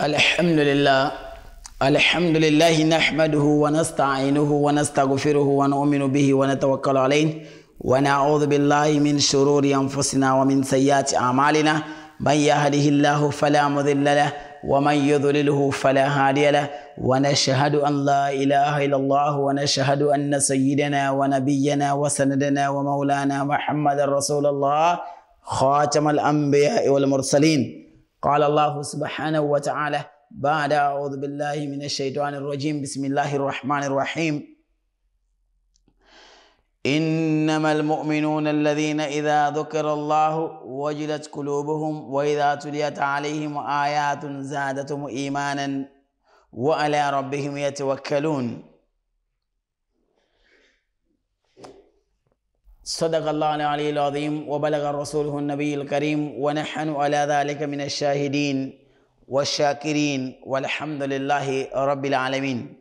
الحمد لله الحمد لله نحمده ونستعينه ونستغفره ونؤمن به ونتوكل عليه ونعوذ بالله من شرور أنفسنا ومن سيئات أعمالنا من يهده الله فلا مضل له ومن يضلله فلا هادي له ونشهد أن لا إله إلا الله ونشهد أن سيدنا ونبينا وسندنا ومولانا محمد رسول الله خاتم الأنبياء والمرسلين قال الله سبحانه وتعالى بعد أعوذ بالله من الشيطان الرجيم بسم الله الرحمن الرحيم إنما المؤمنون الذين إذا ذكر الله وجلت قلوبهم وإذا تليت عليهم آيات زادتهم إيمانا وعلى ربهم يتوكلون صدق الله العلي العظيم وبلغ رسوله النبي الكريم ونحن على ذلك من الشاهدين والشاكرين والحمد لله رب العالمين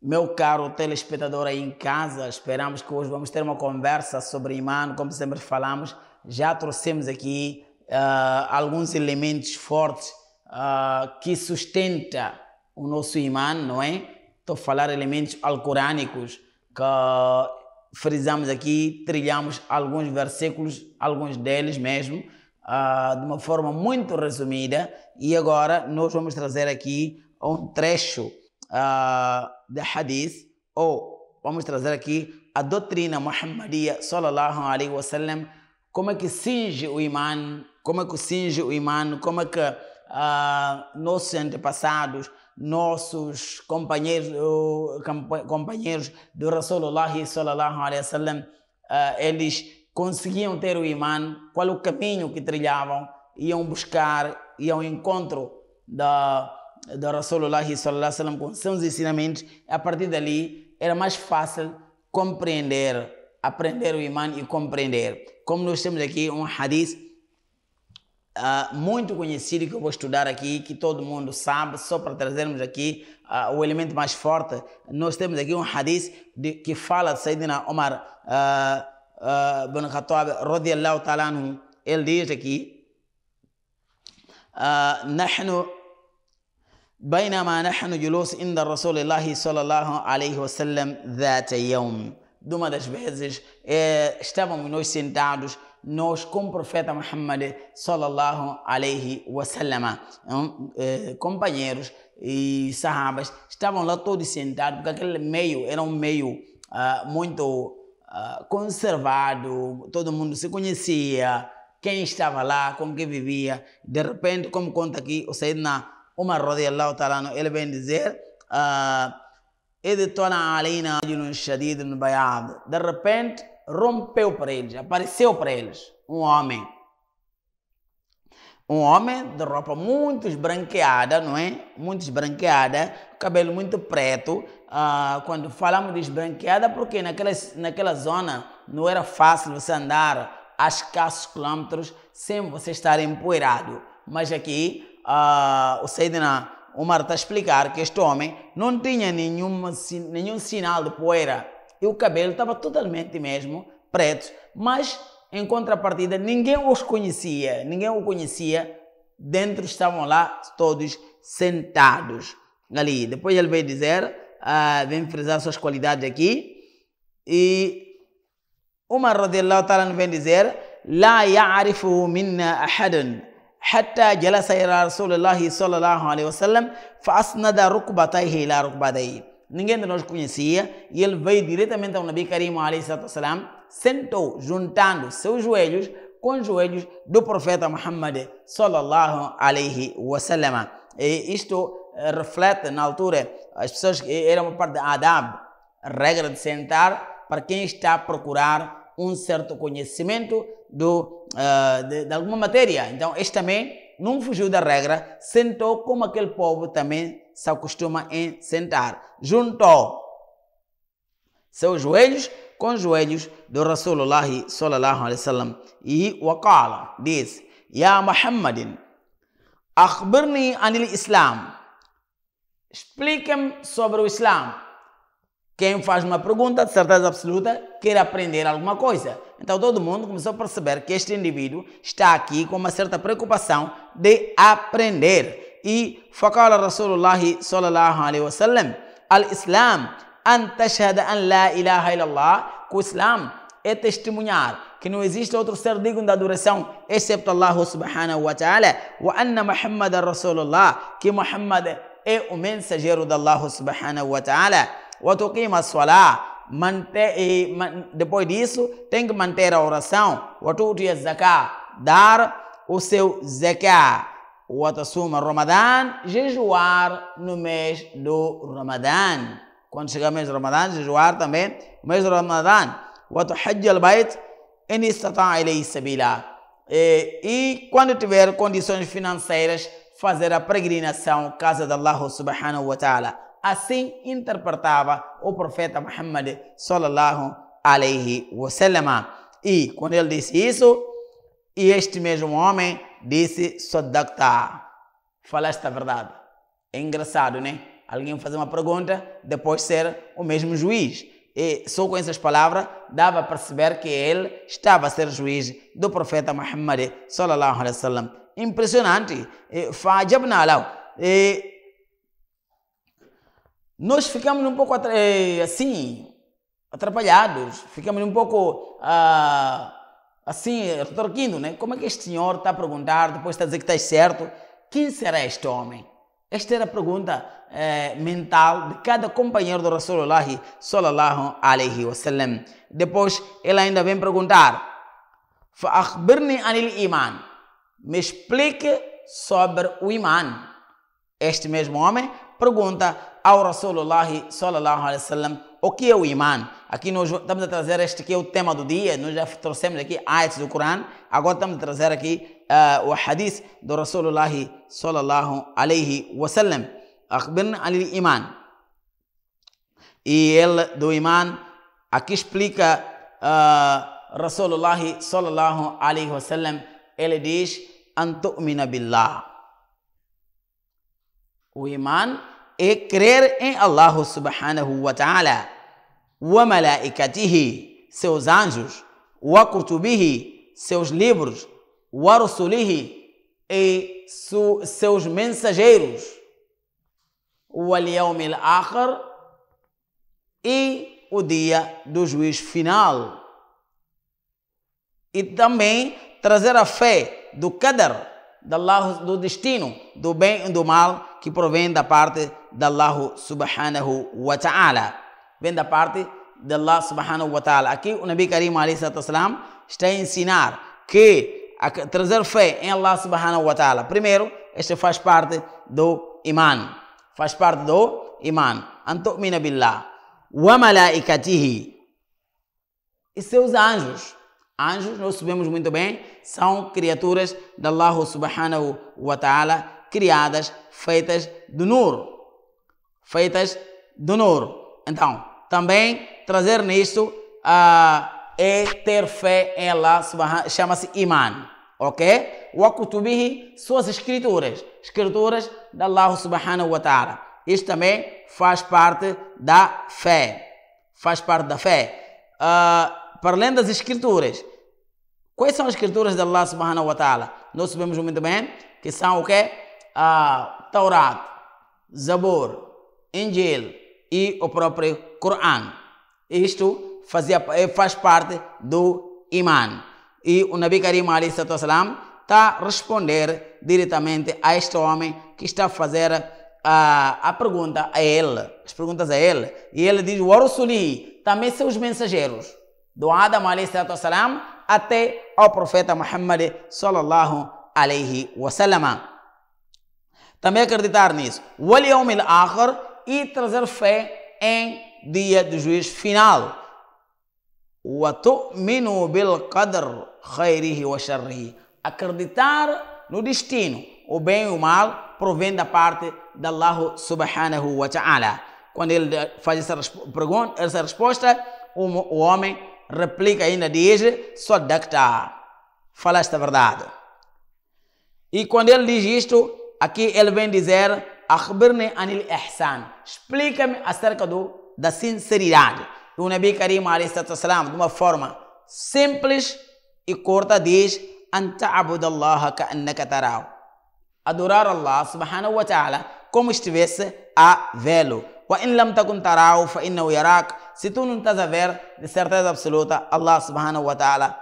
Meu caro telespectador aí em casa, esperamos que hoje vamos ter uma conversa sobre imã, como sempre falamos. Já trouxemos aqui uh, alguns elementos fortes uh, que sustenta o nosso imã, não é? Estou a falar elementos alcorânicos que frisamos aqui, trilhamos alguns versículos, alguns deles mesmo, uh, de uma forma muito resumida, e agora nós vamos trazer aqui um trecho uh, de hadith, ou vamos trazer aqui a doutrina muhammadia, sallallahu alaihi wasallam, como é que singe o imã, como é que singe o imã, como é que uh, nossos antepassados nossos companheiros, companheiros do Rasulullah sallallahu alaihi wasallam, eh, eles conseguiam ter o imã, qual o caminho que trilhavam, iam buscar, iam ao encontro da, do Rasulullah sallallahu alaihi wasallam com seus ensinamentos, a partir dali era mais fácil compreender, aprender o imã e compreender. Como nós temos aqui um hadith uh, muito conhecido que eu vou estudar aqui, que todo mundo sabe, só para trazermos aqui uh, o elemento mais forte. Nós temos aqui um hadith de, que fala de Sayyidina Omar Ben uh, bin Khattab, radiallahu ta'ala Ele diz aqui, نحن بينما نحن جلوس عند رسول الله صلى الله عليه وسلم ذات يوم de uma das vezes eh, estávamos nós sentados nós com o profeta Muhammad sallallahu alaihi wasallam, hum, eh, companheiros e sahabas, estavam lá todos sentados, porque aquele meio era um meio ah, muito ah, conservado, todo mundo se conhecia, quem estava lá, com quem vivia. De repente, como conta aqui o Sayyidina Umar radiallahu ta'ala, ele vem dizer... Ah, de repente rompeu para eles, apareceu para eles um homem. Um homem de roupa muito esbranqueada, não é? Muito esbranqueada, cabelo muito preto. Ah, quando falamos de esbranqueada, porque naquela, naquela zona não era fácil você andar a escassos quilômetros sem você estar empoeirado. Mas aqui ah, o Seidina Omar está a explicar que este homem não tinha nenhuma, nenhum sinal de poeira e o cabelo estava totalmente mesmo preto, mas em contrapartida ninguém os conhecia, ninguém o conhecia. Dentro estavam lá todos sentados ali. Depois ele veio dizer, ah, vem frisar suas qualidades aqui. E Umar radiallahu ta'ala vem dizer, لا يعرفه منا أحد حتى جلس إلى رسول الله صلى الله عليه وسلم فأسند ركبتيه إلى ركبتيه ninguém de nós conhecia, e ele veio diretamente ao Nabi Karim salam, sentou juntando seus joelhos com os joelhos do profeta Muhammad sallallahu alaihi wasallam. E isto eh, reflete na altura as pessoas que eh, era uma parte de adab, regra de sentar para quem está a procurar um certo conhecimento do, uh, de, de alguma matéria. Então, este também não fugiu da regra, sentou como aquele povo também se acostuma em sentar. Juntou seus joelhos com os joelhos do Rasulullah sallallahu alaihi wasallam e waqala diz: "Ya Muhammadin, akhbirni anil Islam." explique me sobre o Islam. Quem faz uma pergunta de certeza absoluta quer aprender alguma coisa. Então todo mundo começou a perceber que este indivíduo está aqui com uma certa preocupação de aprender. E فقال Rasulullah sallallahu صلى الله عليه وسلم الإسلام أن تشهد أن لا إله que o Islam é testemunhar que não existe outro ser digno da adoração excepto Allah subhanahu wa ta'ala wa anna Muhammad Rasulullah que Muhammad é o mensageiro de Allah subhanahu wa ta'ala Watuqima as-salá. Depois disso, tem que manter a oração. Watu'ti az-zaká. Dar o seu zaká. Watasuma Ramadã. Jejuar no mês do Ramadan, Quando chegar o mês do Ramadan, jejuar também o mês do Ramadan. Watuhajj al-bayt. E, e, quando tiver condições financeiras, fazer a peregrinação casa de Allah subhanahu wa ta'ala. Assim interpretava o profeta Muhammad sallallahu alaihi wasallam. E quando ele disse isso, e este mesmo homem disse Sadaqta. Falaste a verdade. É engraçado, né? Alguém fazer uma pergunta, depois ser o mesmo juiz. E só com essas palavras dava a perceber que ele estava a ser juiz do profeta Muhammad sallallahu alaihi wasallam. Impressionante. a lahu nós ficamos um pouco eh, assim, atrapalhados, ficamos um pouco uh, assim, retorquindo, né? Como é que este senhor está a perguntar, depois está a dizer que está certo? Quem será este homem? Esta era a pergunta eh, mental de cada companheiro do Rasulullah sallallahu alaihi wasallam. Depois ele ainda vem perguntar: Fa'akhbirni anil iman. Me explique sobre o iman. Este mesmo homem pergunta ao Rasulullah sallallahu alaihi wasallam o que é o imã? Aqui nós estamos a trazer este que é o tema do dia, nós já trouxemos aqui ayates do Coran, agora estamos a trazer aqui uh, o hadith do Rasulullah sallallahu alaihi wasallam. Akhbirna ali imã. E ele do imã aqui explica uh, Rasulullah sallallahu alaihi wasallam, ele diz: "Antu'mina billah". O imã e crer em Allah subhanahu wa ta'ala, wa malaikatihi, seus anjos, wa kutubihi, seus livros, wa rusulihi, e su, seus mensageiros, yawm al akhir, e o dia do juízo final. E também trazer a fé do Qadr, de Allah, do destino do bem e do mal que provém da parte de Allah subhanahu wa ta'ala. Vem da parte de Allah subhanahu wa ta'ala. Aqui o Nabi Karim salam está a ensinar que a trazer fé em Allah subhanahu wa ta'ala. Primeiro, este faz parte do iman. Faz parte do iman. Antu'mina billah. Wa malaikatihi. E seus anjos. Anjos, nós sabemos muito bem, são criaturas de Allah subhanahu wa ta'ala, criadas, feitas do Nur. Feitas do Nur. Então, também trazer nisto uh, é ter fé em Allah, chama-se Iman. Ok? O Akutubihi, suas escrituras, escrituras de Allah subhanahu wa ta'ala. Isto também faz parte da fé. Faz parte da fé. Uh, para além das escrituras. Quais são as escrituras de Allah subhanahu wa ta'ala? Nós sabemos muito bem que são o quê? a Taurat, Zabor, Injil e o próprio Corão. Isto fazia, eh, faz parte do Imam E o Nabi Karim Ali está a responder diretamente a este homem que está a fazer a, a pergunta a ele, as perguntas a ele. E ele diz: O Arusuli também são os mensageiros do Adam salam até ao profeta Muhammad sallallahu alaihi wasallam. Também acreditar nisso. O Al-Yawmil Akhir e trazer fé em dia do juízo final. وَتُؤْمِنُوا بِالْقَدْرِ خَيْرِهِ Acreditar no destino, o bem e o mal, provém da parte de Allah subhanahu wa ta'ala. Quando ele faz essa pergunta, essa resposta, o homem replica ainda diz, Sodakta, falaste a verdade. E quando ele diz isto, aqui ele vem dizer, Akhbirni anil ihsan, explica-me acerca do, da sinceridade. E o Nabi Karim, salam, de uma forma simples e curta, diz, Adorar Allah subhanahu wa ta'ala como estivesse a vê-lo. وإن se tu não estás a ver, de certeza absoluta, Allah subhanahu wa ta'ala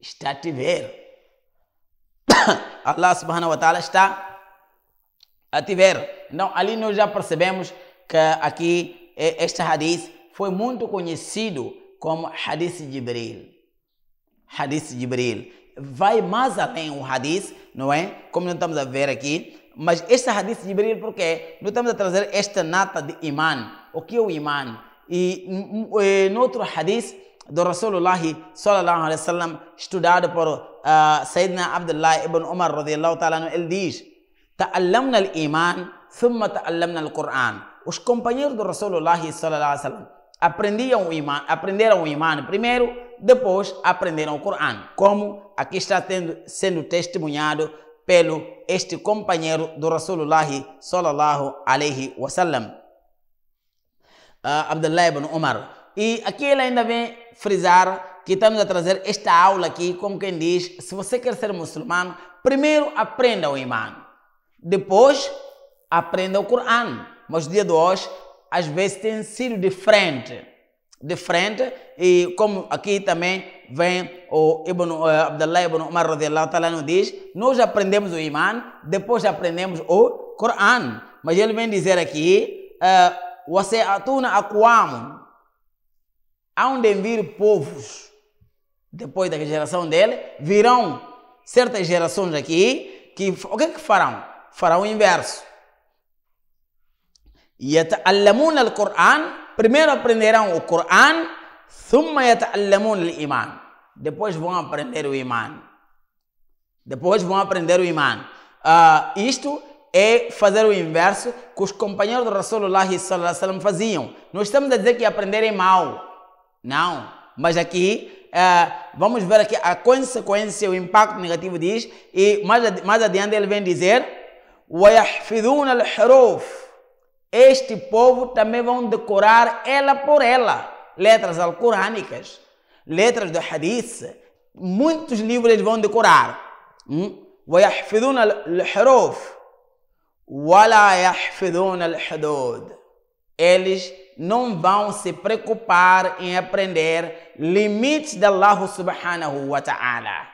está a te ver. Allah subhanahu wa ta'ala está a te ver. Então, ali nós já percebemos que aqui este hadith foi muito conhecido como hadith Jibril. Hadith Ibril Vai mais além o hadith, não é? Como nós estamos a ver aqui, mas este hadith de Jibril, por quê? Nós estamos a trazer esta nata de iman. O que é o iman? E, eh, no outro hadith do Rasulullah sallallahu alaihi wasallam, estudado por uh, Sayyidina Abdullah ibn Umar radiallahu ta'ala, ele diz: Ta'allamna al-iman, thumma ta'allamna al-Qur'an. Os companheiros do Rasulullah sallallahu alaihi wasallam aprendiam o iman, aprenderam o iman primeiro, depois aprenderam o Coran, como aqui está tendo, sendo testemunhado pelo este companheiro do Rasulullah sallallahu alaihi wasallam, uh, ah, Abdullah ibn Umar. E aqui ele ainda vem frisar que estamos a trazer esta aula aqui, como quem diz, se você quer ser muçulmano, primeiro aprenda o imã, depois aprenda o Coran. Mas o dia de hoje, às vezes tem sido diferente, diferente e como aqui também vem o Ibn, uh, Abdullah ibn Umar radiallahu ta'ala diz, nós aprendemos o Iman, depois aprendemos o Coran. Mas ele vem dizer aqui, وَسَيَعْتُونَ uh, أَقْوَامٌ Aonde vir povos, depois da geração dele, virão certas gerações aqui, que o que, é que farão? Farão o inverso. al الْقُرْآنَ Primeiro aprenderão o Coran, ثم o الْإِيمَانَ depois vão aprender o imã. Depois vão aprender o imã. Uh, isto é fazer o inverso que os companheiros do Rasulullah faziam. Não estamos a dizer que aprenderem mal. Não. Mas aqui, uh, vamos ver aqui a consequência, o impacto negativo diz. E mais, mais adiante ele vem dizer... Este povo também vão decorar ela por ela, letras alcorânicas letras do hadith, muitos livros eles vão decorar. Hum? ويحفظون الحروف ولا يحفظون الحدود. Eles não vão se preocupar em aprender limites de Allah subhanahu wa ta'ala.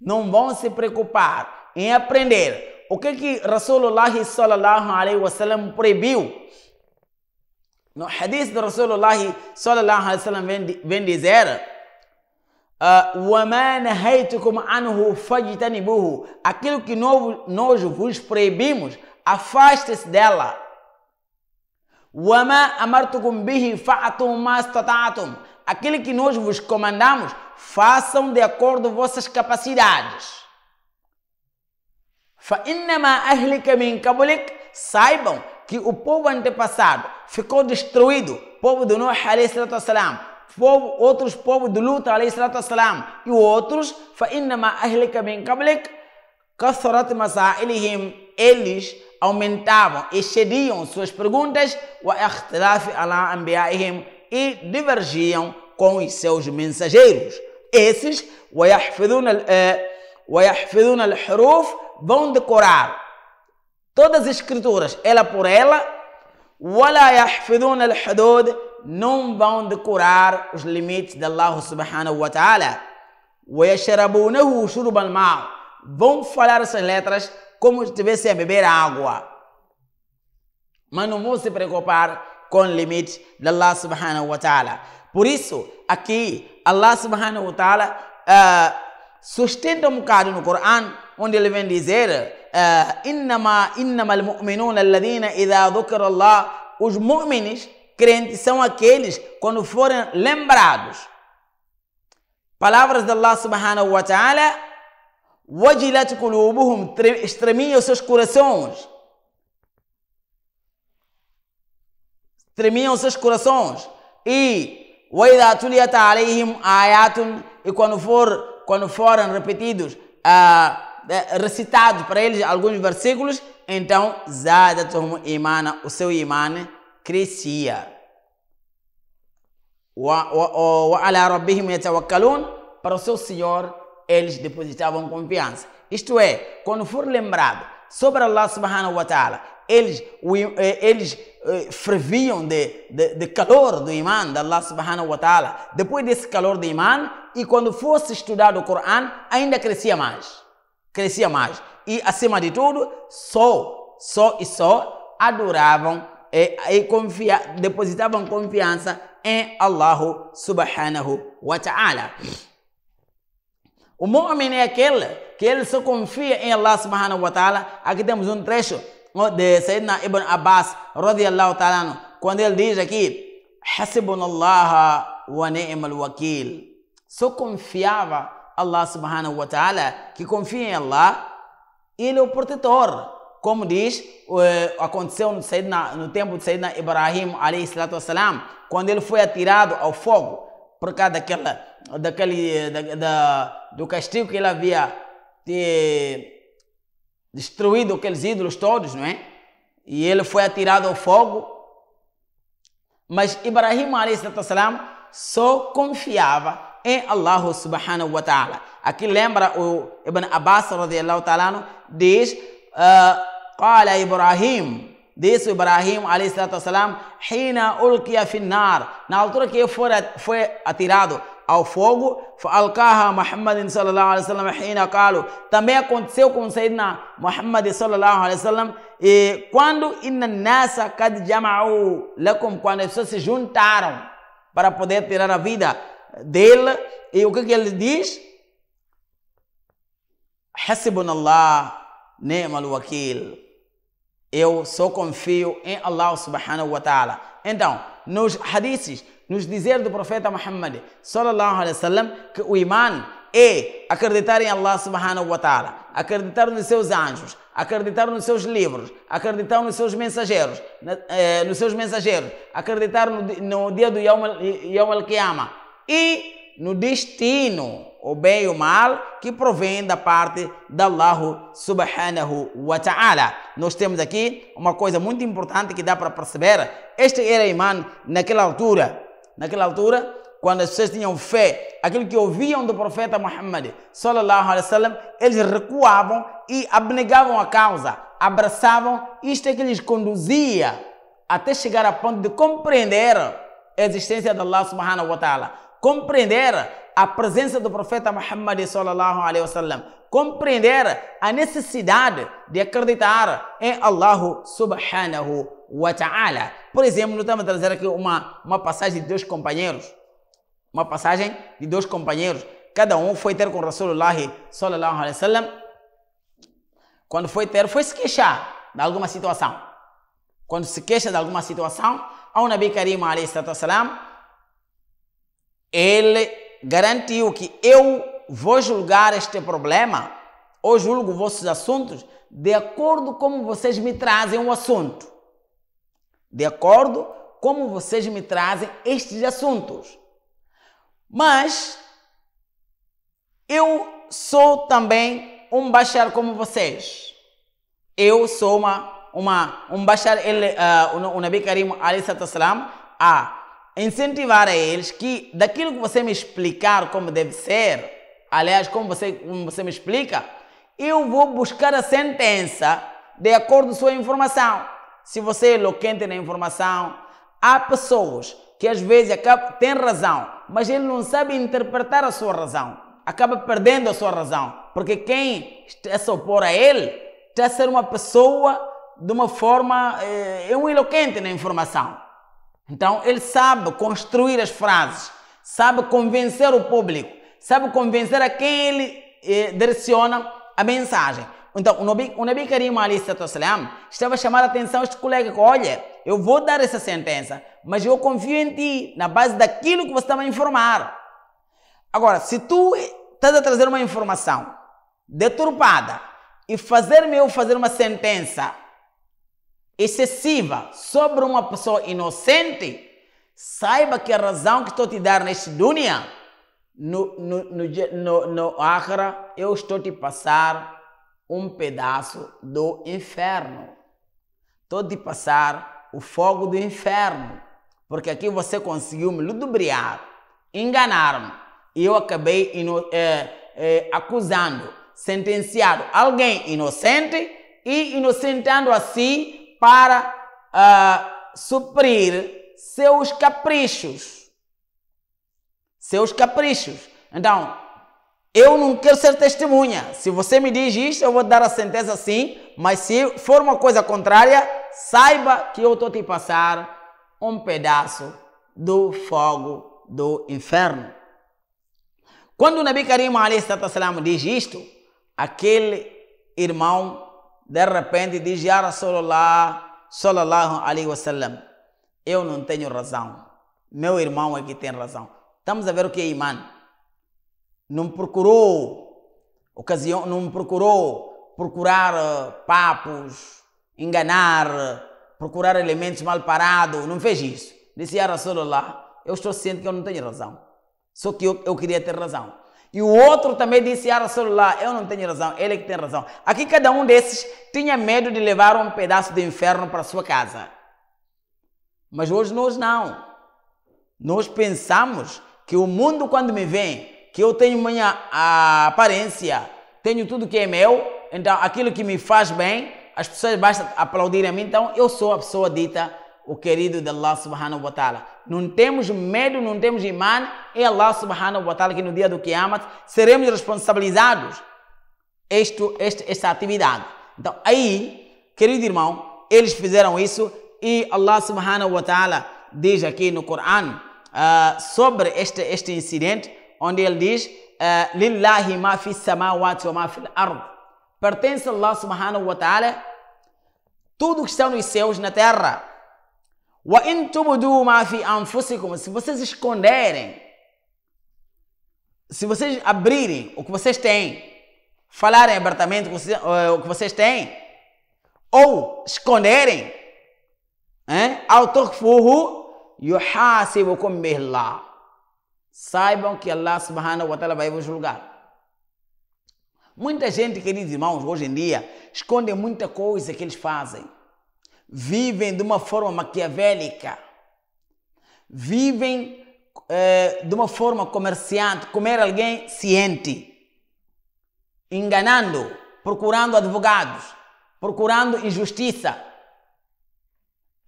Não vão se preocupar em aprender o que que Rasulullah sallallahu alaihi sallam proibiu no hadith do Rasulullah sallallahu alaihi wasallam when, vem there وَمَا نَهَيْتُكُمْ Aquilo que nós vos proibimos, afaste-se dela. وَمَا Aquilo que nós vos comandamos, façam de acordo com vossas capacidades. فَإِنَّمَا أَهْلِكَ مِنْ قَبْلِكَ Saibam que o povo antepassado ficou destruído. O povo de Noé, alayhi salatu wassalam. Povo, outros povos de Luta, alayhi salatu wassalam. E outros, فَإِنَّمَا أَهْلِكَ مِنْ قَبْلِكَ كَثُرَتْ مَسَائِلِهِمْ Eles aumentavam, excediam suas perguntas وَإِخْتِلَافِ عَلَىٰ أَنْبِيَائِهِمْ E divergiam com os seus mensageiros. Esses, وَيَحْفِظُونَ, ويحفظون الحروف, vão decorar todas as escrituras, ela por ela, não vão decorar os limites de Allah subhanahu wa ta'ala. Vão falar essas letras como se estivessem a beber água. Mas não vão se preocupar com o limite de Allah subhanahu wa ta'ala. Por isso, aqui, Allah subhanahu wa ta'ala uh, sustenta um bocado no Coran, onde ele vem dizer uh, innama, innamal mu'minuna alladhina idha dhukarallah, os mu'minis, crentes, são aqueles quando forem lembrados. Palavras de Allah subhanahu wa ta'ala, wajilat qulubuhum, estremiam seus corações. estremiam seus corações. E, wa idha tuliyat a ayatun, e quando, for, quando forem repetidos, uh, né, recitado para eles alguns versículos, então zadatuhum imana, o seu imã crescia. para o seu Senhor eles depositavam confiança. Isto é, quando for lembrado sobre Allah subhanahu wa ta'ala, eles, eh, eles eh, ferviam de, de, de, calor do imã de Allah subhanahu wa ta'ala. Depois desse calor do imã, e quando fosse estudado o Coran, ainda crescia mais crescia mais. E, acima de tudo, só, só e só adoravam e, e confia, depositavam confiança em Allah subhanahu wa ta'ala. O mu'min é aquele que ele só confia em Allah subhanahu wa ta'ala. Aqui temos um trecho de Sayyidina Ibn Abbas radiallahu ta'ala quando ele diz aqui Allah wa ni'mal wakil. Só confiava Allah subhanahu wa ta'ala, que confiem em Allah, ele é o protetor. Como diz, eh, aconteceu no, no tempo de Sayyidina Ibrahim, wassalam, quando ele foi atirado ao fogo por causa daquela, daquele, da, da, do castigo que ele havia de, destruído aqueles ídolos todos, não é? E ele foi atirado ao fogo. Mas Ibrahim, wassalam, só confiava em é Allah subhanahu wa ta'ala. Aqui lembra o Ibn Abbas radiallahu ta'ala diz ah, Qala uh, Ibrahim disse Ibrahim alayhi salam Hina ulqiya finnar na altura que foi, foi atirado ao fogo Alkaha Muhammad sallallahu alaihi wasallam Hina qalu também aconteceu com Sayyidina Muhammad sallallahu alaihi wasallam e quando inna nasa kad jama'u lakum quando as pessoas se juntaram para poder tirar a vida dele. E o que, que ele diz? Hasbunallah ni'mal wakil. Eu só confio em Allah subhanahu wa ta'ala. Então, nos hadiths, nos dizer do profeta Muhammad sallallahu alaihi wasallam que o iman é acreditar em Allah subhanahu wa ta'ala, acreditar nos seus anjos, acreditar nos seus livros, acreditar nos seus mensageiros, eh, nos seus mensageiros, acreditar no, dia do Yawm al-Qiyamah, e no destino, o bem e o mal, que provém da parte de Allah subhanahu wa ta'ala. Nós temos aqui uma coisa muito importante que dá para perceber. Este era imã naquela altura. Naquela altura, quando as pessoas tinham fé, aquilo que ouviam do profeta Muhammad sallallahu alaihi wasallam, eles recuavam e abnegavam a causa, abraçavam, isto é que lhes conduzia até chegar a ponto de compreender a existência de Allah subhanahu wa ta'ala compreender a presença do profeta Muhammad sallallahu alaihi wasallam, compreender a necessidade de acreditar em Allah subhanahu wa ta'ala. Por exemplo, nós estamos a trazer aqui uma, uma passagem de dois companheiros, uma passagem de dois companheiros, cada um foi ter com Rasulullah sallallahu alaihi wasallam, quando foi ter, foi se queixar de alguma situação. Quando se queixa de alguma situação, ao Nabi Karim alaihi wasallam, ele garantiu que eu vou julgar este problema ou julgo vossos assuntos de acordo como vocês me trazem o assunto. De acordo como vocês me trazem estes assuntos. Mas eu sou também um baixar como vocês. Eu sou uma, uma um baixar, ele, uh, o Nabi Karim, a.s. Ah, incentivar a eles que daquilo que você me explicar como deve ser, aliás, como você, como você me explica, eu vou buscar a sentença de acordo com a sua informação. Se você é eloquente na informação, há pessoas que às vezes acaba, tem razão, mas ele não sabe interpretar a sua razão. Acaba perdendo a sua razão. Porque quem está a se opor a ele está a ser uma pessoa de uma forma. Eh, é um eloquente na informação. Então ele sabe construir as frases, sabe convencer o público, sabe convencer a quem ele eh, direciona a mensagem. Então o Nabi, o Nabi Karim Ali salam, estava chamando a atenção este colega olha, eu vou dar essa sentença, mas eu confio em ti, na base daquilo que você estava a informar. Agora, se tu estás a trazer uma informação deturpada e fazer-me eu fazer uma sentença excessiva sobre uma pessoa inocente, saiba que a razão que estou te dar neste dunya, no, no, no, no, eu estou te passar um pedaço do inferno. Estou te passar o fogo do inferno, porque aqui você conseguiu me ludibriar, enganar-me. E eu acabei eh, eh, acusando, sentenciado alguém inocente e inocentando a si para uh, suprir seus caprichos. Seus caprichos. Então, eu não quero ser testemunha. Se você me diz isto, eu vou dar a sentença sim, mas se for uma coisa contrária, saiba que eu estou te passar um pedaço do fogo do inferno. Quando o Nabi Karim diz isto, aquele irmão de repente diz, Ya Rasulullah, sallallahu alaihi wasallam, eu não tenho razão. Meu irmão é que tem razão. Estamos a ver o que é imã. Não procurou ocasião, não procurou procurar eh, papos, enganar, procurar elementos mal parados, não fez isso. Disse, Ya Rasulullah, eu estou ciente que eu não tenho razão. Só que eu, eu queria ter razão. E o outro também disse, ah, celular, eu não tenho razão, ele é que tem razão. Aqui cada um desses tinha medo de levar um pedaço do inferno para sua casa. Mas hoje nós não. Nós pensamos que o mundo quando me vem, que eu tenho minha aparência, tenho tudo que é meu, então aquilo que me faz bem, as pessoas basta aplaudirem a mim, então eu sou a pessoa dita o querido de Allah subhanahu wa ta'ala. Não temos medo, não temos imã. é Allah subhanahu wa ta'ala que no dia do Qiyamah seremos responsabilizados este, esta atividade. Então aí, querido irmão, eles fizeram isso e Allah subhanahu wa ta'ala diz aqui no Coran uh, ah, sobre este, este incidente, onde ele diz ah, Lillahi ma fi samawati wa ma fil ard. Pertence a Allah subhanahu wa ta'ala tudo que está nos céus na terra se vocês esconderem, se vocês abrirem o que vocês têm, falarem abertamente o que vocês eh, têm, ou esconderem, autorfuhu yuhasibukum billah. Saibam que Allah subhanahu wa ta'ala vai vos julgar. Muita gente, queridos irmãos, hoje em dia, esconde muita coisa que eles fazem vivem de uma forma maquiavélica, vivem eh, de uma forma comerciante, comer alguém ciente, enganando, procurando advogados, procurando injustiça.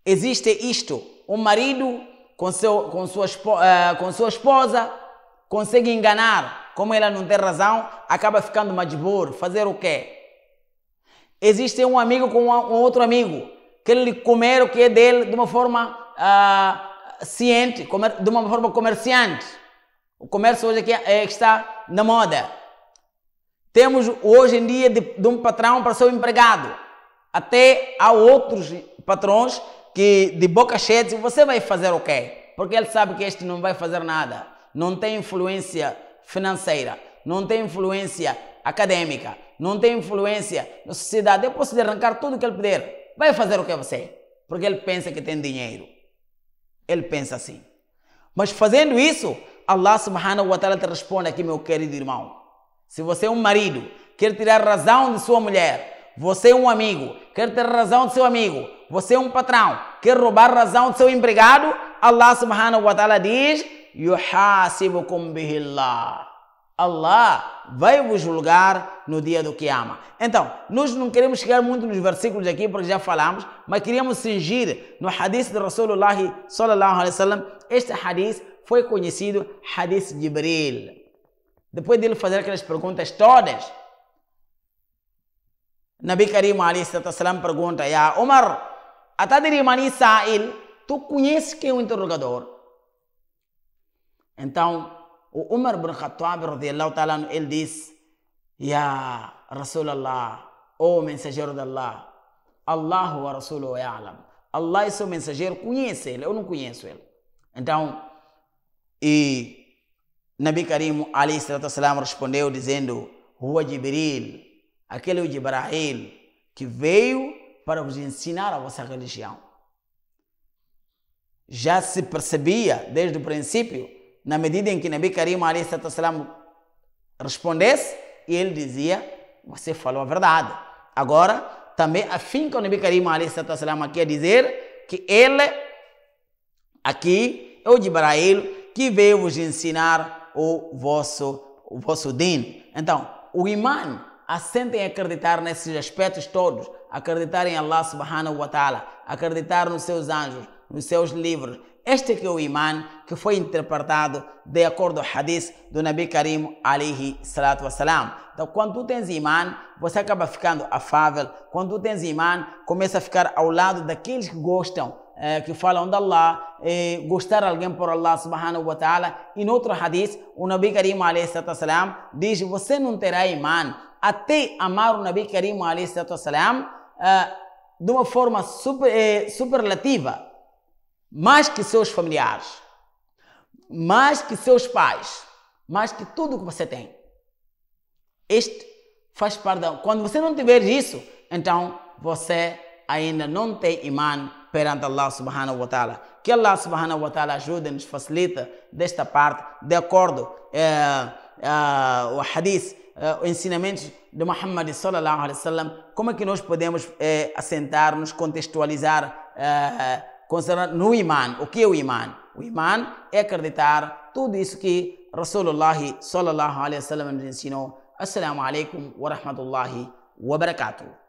Existe isto: um marido com, seu, com, sua, eh, com sua esposa consegue enganar, como ela não tem razão, acaba ficando majbur, fazer o quê? Existe um amigo com um outro amigo, que ele comer o que é dele de uma forma ah, ciente, comer, de uma forma comerciante. O comércio hoje aqui é, é, está na moda. Temos hoje em dia de, de um patrão para seu empregado. Até há outros patrões que de boca cheia dizem, você vai fazer o quê? Porque ele sabe que este não vai fazer nada. Não tem influência financeira, não tem influência acadêmica, não tem influência na sociedade. Eu posso lhe arrancar tudo o que ele puder vai fazer o que você? Porque ele pensa que tem dinheiro. Ele pensa assim. Mas fazendo isso, Allah subhanahu wa ta'ala te responde aqui, meu querido irmão. Se você é um marido, quer tirar razão de sua mulher, você é um amigo, quer ter razão de seu amigo, você é um patrão, quer roubar razão de seu empregado, Allah subhanahu wa ta'ala diz: Yuhasibukum bihillah. Allah vai vos julgar no dia do que ama. Então, nós não queremos chegar muito nos versículos aqui, porque já falamos, mas queríamos singir no hadith de Rasulullah sallallahu alaihi wasallam. Este hadith foi conhecido hadith de Jibril. Depois dele fazer aquelas perguntas todas, Nabi Karim alaihi wasallam pergunta: "Ya Umar, atadri mani sa'il? Tu conheces quem é o interrogador?" Então, o Umar bin Khattab ta'ala, ele disse, Ya Rasulallah, o mensageiro de Allah, Allah wa Rasulu ya'lam. É Allah e seu mensageiro conhece ele, eu não conheço ele. Então, e Nabi Karim Ali salam respondeu dizendo, Rua Jibril, aquele de Ibrahim, que veio para vos ensinar a vossa religião. Já se percebia desde o princípio na medida em que Nabi Karim salam respondesse, ele dizia: Você falou a verdade. Agora, também afinca assim o Nabi Karim salam aqui a dizer que ele, aqui, é o Jibrail que veio vos ensinar o vosso, o vosso din. Então, o imã assenta em acreditar nesses aspectos todos, acreditar em Allah subhanahu wa ta'ala, acreditar nos seus anjos, nos seus livros, este que é o imã que foi interpretado de acordo com o hadith do Nabi Karim alaihi salatu wassalam. Então, quando tu tens imã, você acaba ficando afável. Quando tu tens imã, começa a ficar ao lado daqueles que gostam, eh, que falam de Allah, eh, gostar alguém por Allah subhanahu wa ta'ala. Em outro hadith, o Nabi Karim alaihi salatu wassalam diz, você não terá imã até amar o Nabi Karim alaihi salatu wassalam eh, de uma forma super, eh, superlativa mais que seus familiares, mais que seus pais, mais que tudo que você tem. Este faz parte. Da... Quando você não tiver isso, então você ainda não tem imã perante Allah subhanahu wa ta'ala. Que Allah subhanahu wa ta'ala ajude nos facilita desta parte, de acordo é, é, o hadith, é, o ensinamento de Muhammad sallallahu alaihi sallam, como é que nós podemos é, assentar, nos contextualizar concernant no iman o que é o iman o iman é acreditar tudo isso que Rasulullah sallallahu alaihi wasallam nos ensinou assalamu alaikum wa rahmatullahi wa barakatuh